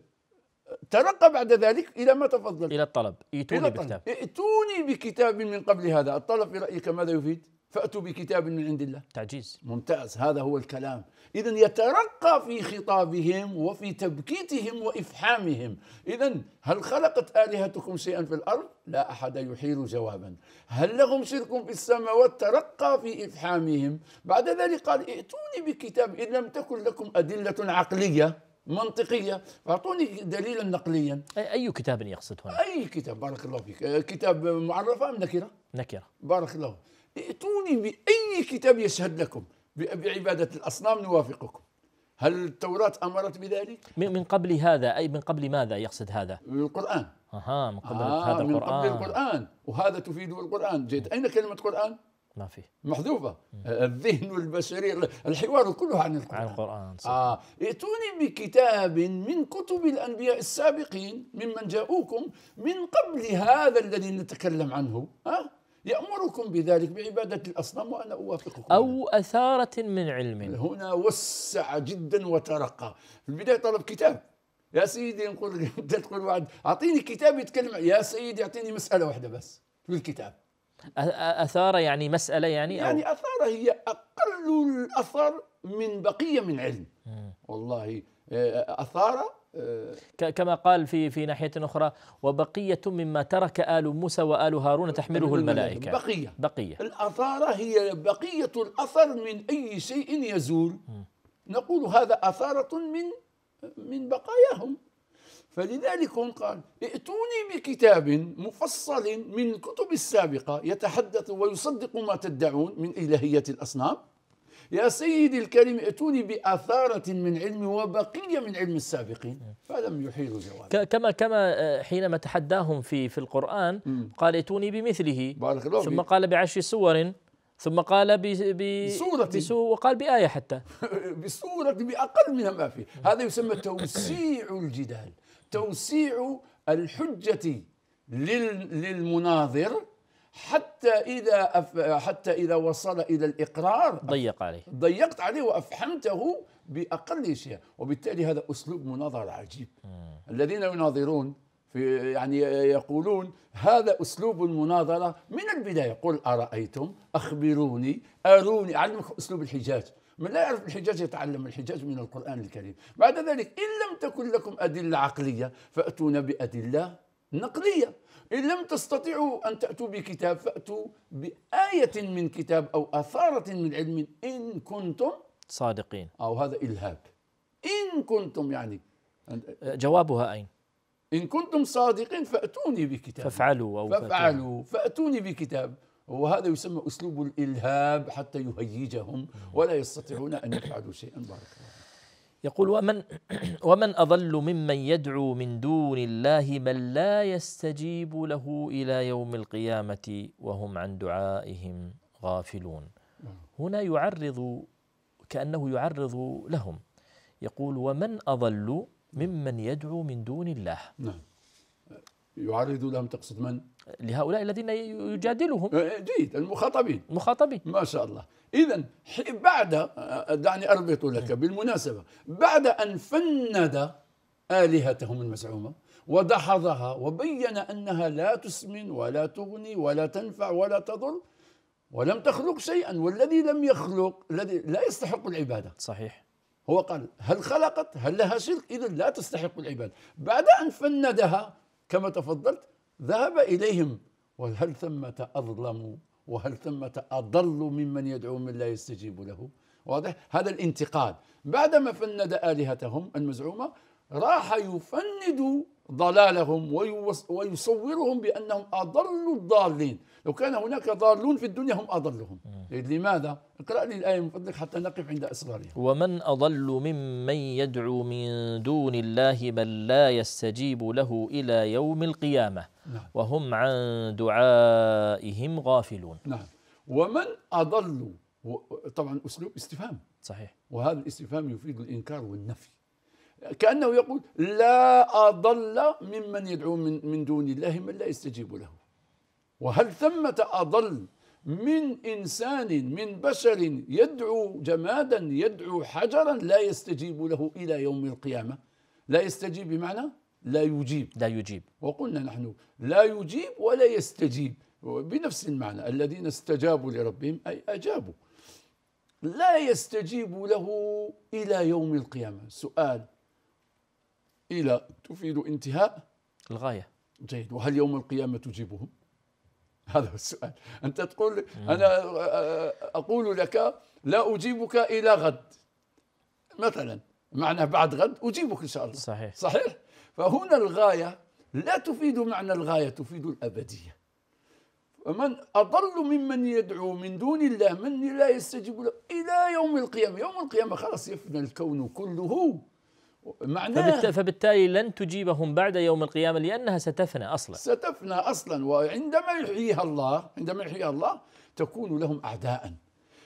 ترقى بعد ذلك الى ما تفضل الى الطلب ائتوني بكتاب ائتوني بكتاب من قبل هذا الطلب في رايك ماذا يفيد؟ فأتوا بكتاب من عند الله تعجيز ممتاز هذا هو الكلام إذا يترقى في خطابهم وفي تبكيتهم وإفحامهم إذا هل خلقت آلهتكم شيئا في الأرض؟ لا أحد يحيل جوابا هل لهم شرك في السماوات ترقى في إفحامهم بعد ذلك قال ائتوني بكتاب إن لم تكن لكم أدلة عقلية منطقية أعطوني دليلا نقليا أي كتاب يقصد هنا؟ أي كتاب بارك الله فيك كتاب معرفة أم نكرة؟ نكرة بارك الله فيك. ائتوني بأي كتاب يشهد لكم بعبادة الأصنام نوافقكم هل التوراة أمرت بذلك؟ من قبل هذا أي من قبل ماذا يقصد هذا؟ من القرآن أها من قبل آه هذا من القرآن من قبل القرآن وهذا تفيده القرآن جيد أين كلمة القرآن؟ ما في محذوفة آه، الذهن البشري الحوار كله عن القرآن عن القرآن صح. آه ائتوني بكتاب من كتب الأنبياء السابقين ممن جاءوكم من قبل هذا الذي نتكلم عنه ها؟ آه، يأمركم بذلك بعبادة الأصنام وأنا أوافقكم أو أثارة من علم هنا وسع جدا وترقى في البداية طلب كتاب يا سيدي نقول انت تقول واحد اعطيني كتاب يتكلم يا سيدي اعطيني مساله واحده بس في الكتاب اثار يعني مساله يعني يعني أو اثار هي اقل الاثر من بقيه من علم والله آه، اثار كما قال في في ناحية أخرى وبقية مما ترك آل موسى وآل هارون تحمله الملائكة بقية بقية الاثار هي بقية الأثر من أي شيء يزول نقول هذا أثارة من من بقاياهم فلذلك هم قال ائتوني بكتاب مفصل من الكتب السابقة يتحدث ويصدق ما تدعون من إلهية الأصنام يا سيدي الكريم ائتوني بأثارة من علم وبقية من علم السابقين فلم يحيلوا جوابا كما كما آه، حينما تحداهم في في القرآن قال ائتوني بمثله بارك الله ثم قال بعشر سور ثم قال ب... ب... بسو... وقال بآية حتى بسورة بأقل منها ما فيه هذا يسمى توسيع الجدال توسيع الحجة للمناظر حتى إذا أف... حتى إذا وصل إلى الإقرار ضيق عليه ضيقت عليه وأفحمته بأقل شيء وبالتالي هذا أسلوب مناظرة عجيب مم. الذين يناظرون في يعني يقولون هذا أسلوب المناظرة من البداية قل أرأيتم أخبروني أروني أعلمك أسلوب الحجاج من لا يعرف الحجاج يتعلم الحجاج من القرآن الكريم بعد ذلك إن لم تكن لكم أدلة عقلية فأتونا بأدلة نقلية إن لم تستطيعوا أن تأتوا بكتاب فأتوا بآية من كتاب أو أثارة من علم إن كنتم صادقين أو هذا إلهاب إن كنتم يعني جوابها أين؟ إن كنتم صادقين فأتوني بكتاب فافعلوا أو فافعلوا فأتوني بكتاب وهذا يسمى أسلوب الإلهاب حتى يهيجهم ولا يستطيعون أن يفعلوا شيئا بارك الله يقول ومن ومن اضل ممن يدعو من دون الله من لا يستجيب له الى يوم القيامه وهم عن دعائهم غافلون. هنا يعرض كانه يعرض لهم يقول ومن اضل ممن يدعو من دون الله. نعم. يعرض لهم تقصد من؟ لهؤلاء الذين يجادلهم. جيد المخاطبين. المخاطبين. ما شاء الله. إذا بعد آه، دعني أربط لك نعم. بالمناسبة بعد أن فند آلهتهم المزعومة ودحضها وبين أنها لا تسمن ولا تغني ولا تنفع ولا تضر ولم تخلق شيئا والذي لم يخلق الذي لا يستحق العبادة صحيح هو قال هل خلقت هل لها شرك إذا لا تستحق العبادة بعد أن فندها كما تفضلت ذهب إليهم وهل ثمة أظلم وهل ثمة أضل ممن يدعو من لا يستجيب له واضح هذا الانتقاد بعدما فند آلهتهم المزعومة راح يفند ضلالهم ويصورهم بأنهم أضل الضالين لو كان هناك ضالون في الدنيا هم أضلهم إيه، لماذا؟ اقرأ لي الآية من فضلك حتى نقف عند اسرارها. ومن أضل ممن يدعو من دون الله من لا يستجيب له إلى يوم القيامة نعم. وهم عن دعائهم غافلون نعم ومن أضل طبعا أسلوب استفهام صحيح وهذا الاستفهام يفيد الإنكار والنفي كأنه يقول لا أضل ممن يدعو من, من دون الله من لا يستجيب له وهل ثمة أضل من إنسان من بشر يدعو جمادا يدعو حجرا لا يستجيب له إلى يوم القيامة لا يستجيب بمعنى لا يجيب لا يجيب وقلنا نحن لا يجيب ولا يستجيب بنفس المعنى الذين استجابوا لربهم أي أجابوا لا يستجيب له إلى يوم القيامة سؤال إلى تفيد انتهاء الغاية جيد وهل يوم القيامة تجيبهم؟ هذا هو السؤال أنت تقول أنا آه، أقول لك لا أجيبك إلى غد مثلا معنى بعد غد أجيبك إن شاء الله صحيح صحيح فهنا الغاية لا تفيد معنى الغاية تفيد الأبدية ومن أضل ممن يدعو من دون الله من لا يستجيب له إلى يوم القيامة يوم القيامة خلاص يفنى الكون كله معناه فبالتالي لن تجيبهم بعد يوم القيامة لأنها ستفنى أصلا ستفنى أصلا وعندما يحييها الله عندما يحييها الله تكون لهم أعداء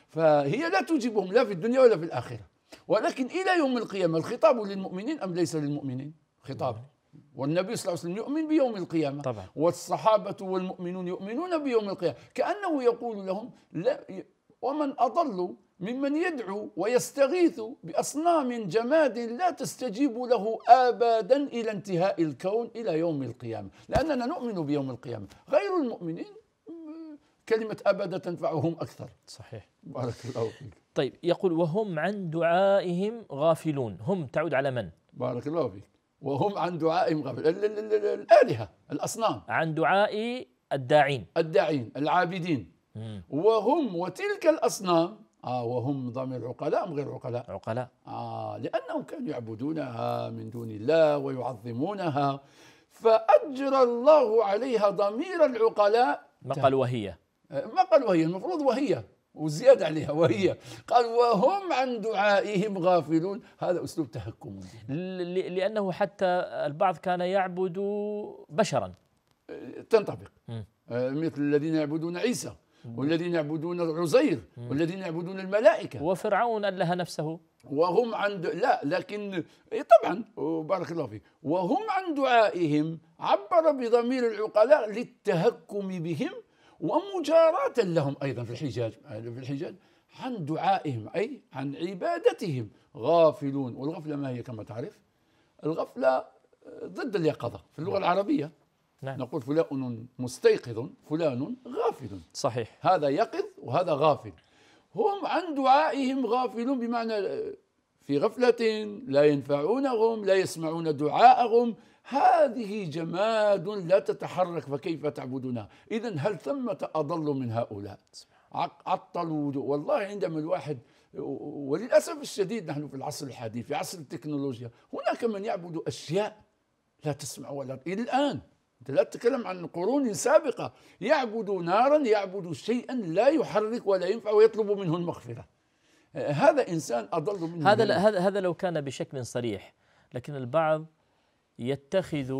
فهي لا تجيبهم لا في الدنيا ولا في الآخرة ولكن إلى يوم القيامة الخطاب للمؤمنين أم ليس للمؤمنين خطاب نعم. والنبي صلى الله عليه وسلم يؤمن بيوم القيامة طبعا. والصحابة والمؤمنون يؤمنون بيوم القيامة كأنه يقول لهم لا ومن أضل ممن يدعو ويستغيث باصنام جماد لا تستجيب له ابدا الى انتهاء الكون الى يوم القيامه، لاننا نؤمن بيوم القيامه، غير المؤمنين كلمه ابدا تنفعهم اكثر. صحيح. بارك الله فيك. طيب يقول وهم عن دعائهم غافلون، هم تعود على من؟ بارك الله فيك. وهم عن دعائهم غافلون، الالهه، الاصنام. عن دعاء الداعين. الداعين، العابدين. وهم وتلك الاصنام آه وهم ضمير عقلاء أم غير عقلاء عقلاء آه لأنهم كانوا يعبدونها من دون الله ويعظمونها فأجرى الله عليها ضمير العقلاء ما قال وهي آه، ما قال وهي المفروض وهي وزيادة عليها وهي قال وهم عن دعائهم غافلون هذا أسلوب تهكم لأنه حتى البعض كان يعبد بشرا آه، تنطبق آه، مثل الذين يعبدون عيسى والذين يعبدون عزير والذين يعبدون الملائكة وفرعون أله نفسه وهم عند لا لكن إيه، طبعا بارك الله فيك وهم عن دعائهم عبر بضمير العقلاء للتهكم بهم ومجاراة لهم أيضا في الحجاج في الحجاج عن دعائهم أي عن عبادتهم غافلون والغفلة ما هي كما تعرف الغفلة آه، ضد اليقظة في اللغة نعم. العربية نعم. نقول فلان مستيقظ فلان غافل صحيح هذا يقظ وهذا غافل هم عن دعائهم غافلون بمعنى في غفلة لا ينفعونهم لا يسمعون دعاءهم هذه جماد لا تتحرك فكيف تعبدونها إذا هل ثمة أضل من هؤلاء عطلوا والله عندما الواحد وللأسف الشديد نحن في العصر الحديث في عصر التكنولوجيا هناك من يعبد أشياء لا تسمع ولا إلى الآن انت لا تتكلم عن قرون سابقه يعبد نارا يعبد شيئا لا يحرك ولا ينفع ويطلب منه المغفره هذا انسان اضل منه هذا هذا هذا لو كان بشكل صريح لكن البعض يتخذ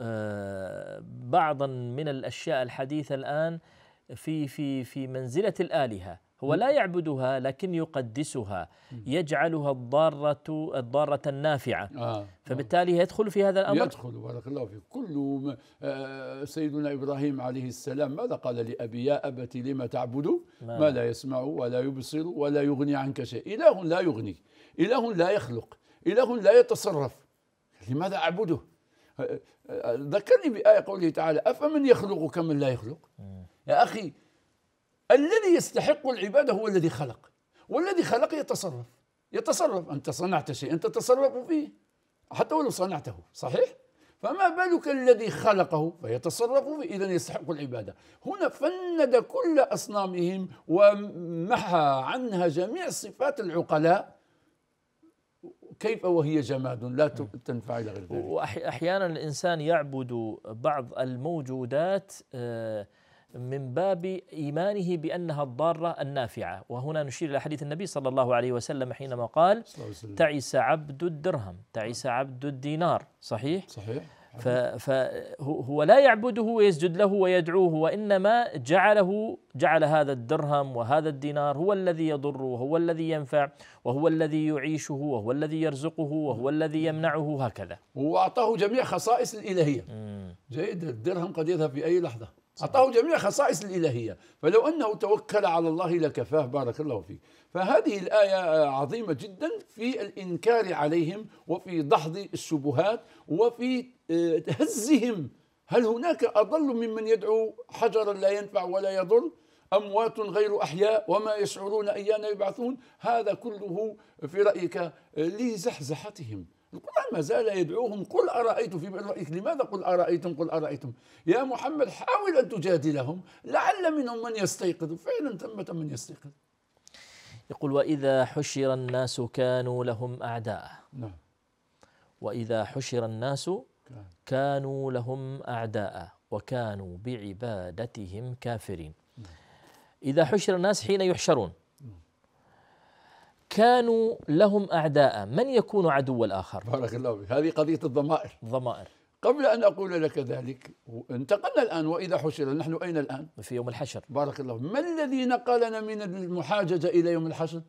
آه، بعضا من الاشياء الحديثه الان في في في منزله الالهه هو لا يعبدها لكن يقدسها يجعلها الضارة الضارة النافعة آه،, آه فبالتالي يدخل في هذا الأمر يدخل بارك الله فيك كل آه، سيدنا إبراهيم عليه السلام ماذا قال لأبي يا أبتي لما تعبد ما لا يسمع ولا يبصر ولا يغني عنك شيء إله لا يغني إله لا يخلق إله لا يتصرف لماذا أعبده آه، ذكرني بآية قوله تعالى أفمن يخلق كمن لا يخلق يا أخي الذي يستحق العبادة هو الذي خلق والذي خلق يتصرف يتصرف أنت صنعت شيئا تتصرف فيه حتى ولو صنعته صحيح؟ فما بالك الذي خلقه فيتصرف فيه إذا يستحق العبادة هنا فند كل أصنامهم ومحى عنها جميع صفات العقلاء كيف وهي جماد لا تنفع إلى غير ذلك وأحيانا الإنسان يعبد بعض الموجودات آه من باب إيمانه بأنها الضارة النافعة وهنا نشير إلى حديث النبي صلى الله عليه وسلم حينما قال تعس عبد الدرهم تعس عبد الدينار صحيح؟ صحيح فهو لا يعبده ويسجد له ويدعوه وإنما جعله جعل هذا الدرهم وهذا الدينار هو الذي يضر وهو الذي ينفع وهو الذي يعيشه وهو الذي يرزقه وهو الذي يمنعه هكذا وأعطاه جميع خصائص الإلهية جيد الدرهم قد يذهب في أي لحظة أعطاه جميع خصائص الإلهية فلو أنه توكل على الله لكفاه بارك الله فيك فهذه الآية عظيمة جدا في الإنكار عليهم وفي دحض الشبهات وفي آه، هزهم هل هناك أضل ممن يدعو حجرا لا ينفع ولا يضر أموات غير أحياء وما يشعرون أيان يبعثون هذا كله في رأيك آه، لزحزحتهم القرآن ما زال يدعوهم قل أرأيتم في رأيك لماذا قل أرأيتم قل أرأيتم يا محمد حاول أن تجادلهم لعل منهم من يستيقظ فعلا ثمة من يستيقظ يقول وإذا حشر الناس كانوا لهم أعداء نعم وإذا حشر الناس كانوا لهم أعداء وكانوا بعبادتهم كافرين نعم. إذا حشر الناس حين يحشرون كانوا لهم أعداء من يكون عدو الآخر بارك الله فيك هذه قضية الضمائر الضمائر قبل أن أقول لك ذلك انتقلنا الآن وإذا حشر نحن أين الآن في يوم الحشر بارك الله ما الذي نقلنا من المحاججة إلى يوم الحشر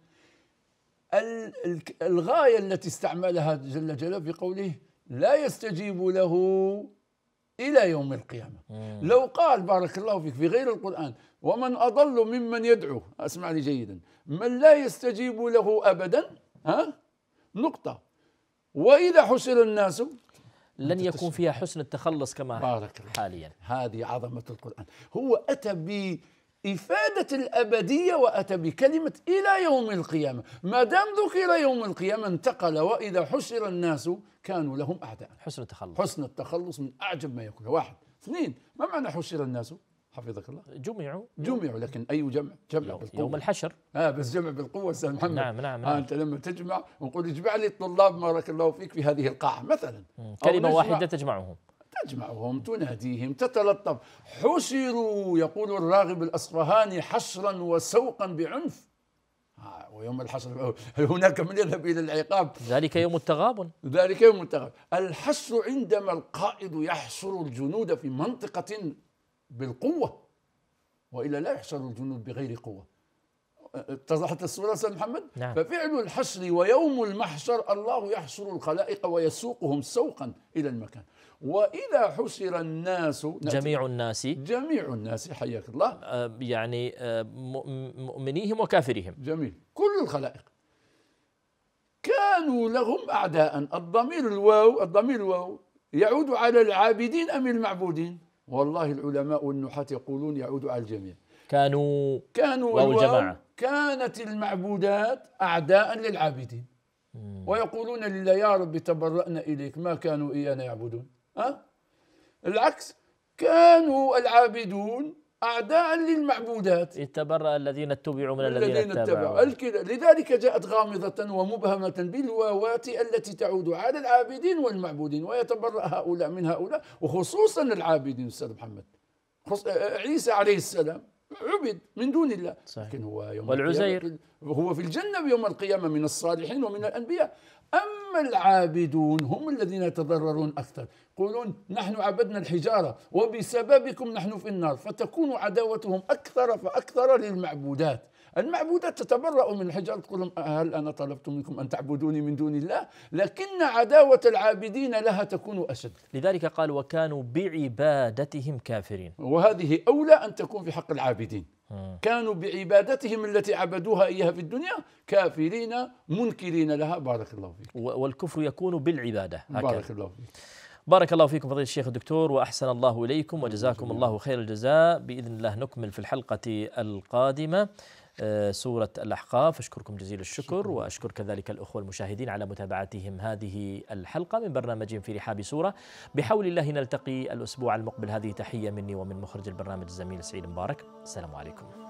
الغاية التي استعملها جل جلاله في قوله لا يستجيب له إلى يوم القيامة مم. لو قال بارك الله فيك في غير القرآن ومن أضل ممن يدعو اسمعني جيدا من لا يستجيب له أبدا ها نقطة وإذا حسن الناس لن يكون فيها حسن التخلص كما بارك الله. حاليا هذه عظمة القرآن هو أتى ب إفادة الأبدية وأتى بكلمة إلى يوم القيامة ما دام ذكر يوم القيامة انتقل وإذا حشر الناس كانوا لهم أعداء حسن التخلص حسن التخلص من أعجب ما يكون واحد اثنين ما معنى حشر الناس حفظك الله جمعوا جمعوا لكن اي جمع؟ جمع يوم بالقوه يوم الحشر اه بس جمع بالقوه استاذ محمد نعم نعم, نعم. آه انت لما تجمع ونقول اجمع لي الطلاب بارك الله فيك في هذه القاعه مثلا كلمه واحده تجمعهم تجمعهم تناديهم تتلطف حشروا يقول الراغب الأصفهاني حشرا وسوقا بعنف آه، ويوم الحشر هناك من يذهب الى العقاب ذلك يوم التغابن ذلك يوم التغابن الحشر عندما القائد يحشر الجنود في منطقه بالقوه والا لا يحشر الجنود بغير قوه اتضحت الصوره استاذ محمد نعم. ففعل الحشر ويوم المحشر الله يحشر الخلائق ويسوقهم سوقا الى المكان واذا حسر الناس جميع الناس جميع الناس حياك الله آه، يعني آه، مؤمنيهم وكافرهم جميل كل الخلائق كانوا لهم اعداء الضمير الواو الضمير الواو يعود على العابدين ام المعبودين والله العلماء والنحاة يقولون يعود على الجميع كانوا كانوا واو الجماعه كانت المعبودات اعداء للعابدين ويقولون لله يا رب تبرأنا إليك ما كانوا إيانا يعبدون ها العكس كانوا العابدون أعداء للمعبودات يتبرأ الذين اتبعوا من الذين, الذين اتبعوا, اتبعوا. لذلك جاءت غامضة ومبهمة بالواوات التي تعود على العابدين والمعبودين ويتبرأ هؤلاء من هؤلاء وخصوصا العابدين أستاذ محمد خص... عيسى عليه السلام عبد من دون الله صحيح. لكن هو يوم والعزير هو في الجنة يوم القيامة من الصالحين ومن الأنبياء أما العابدون هم الذين يتضررون أكثر يقولون نحن عبدنا الحجارة وبسببكم نحن في النار فتكون عداوتهم أكثر فأكثر للمعبودات المعبودات تتبرأ من الحجارة تقول لهم هل أنا طلبت منكم أن تعبدوني من دون الله لكن عداوة العابدين لها تكون أشد لذلك قال وكانوا بعبادتهم كافرين وهذه أولى أن تكون في حق العابدين كانوا بعبادتهم التي عبدوها إياها في الدنيا كافرين منكرين لها بارك الله فيك والكفر يكون بالعبادة هكذا. بارك الله فيك بارك الله فيكم فضيلة الشيخ الدكتور وأحسن الله إليكم وجزاكم الله خير الجزاء بإذن الله نكمل في الحلقة القادمة آه، سورة الأحقاف أشكركم جزيل الشكر وأشكر كذلك الأخوة المشاهدين على متابعتهم هذه الحلقة من برنامج في رحاب سورة بحول الله نلتقي الأسبوع المقبل هذه تحية مني ومن مخرج البرنامج الزميل سعيد مبارك السلام عليكم